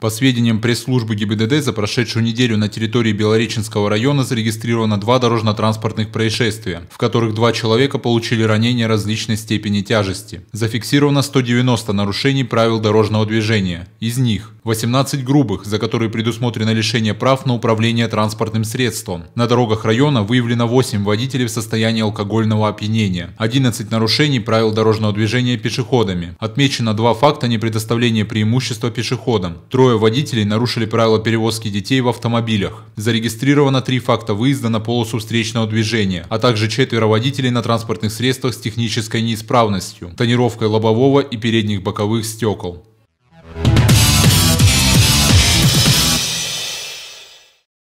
По сведениям пресс-службы ГИБДД, за прошедшую неделю на территории Белореченского района зарегистрировано два дорожно-транспортных происшествия, в которых два человека получили ранения различной степени тяжести. Зафиксировано 190 нарушений правил дорожного движения. Из них 18 грубых, за которые предусмотрено лишение прав на управление транспортным средством. На дорогах района выявлено 8 водителей в состоянии алкогольного опьянения, 11 нарушений правил дорожного движения пешеходами. Отмечено два факта непредоставления преимущества пешеходам. Трое водителей нарушили правила перевозки детей в автомобилях. Зарегистрировано три факта выезда на полосу встречного движения, а также четверо водителей на транспортных средствах с технической неисправностью, тонировкой лобового и передних боковых стекол.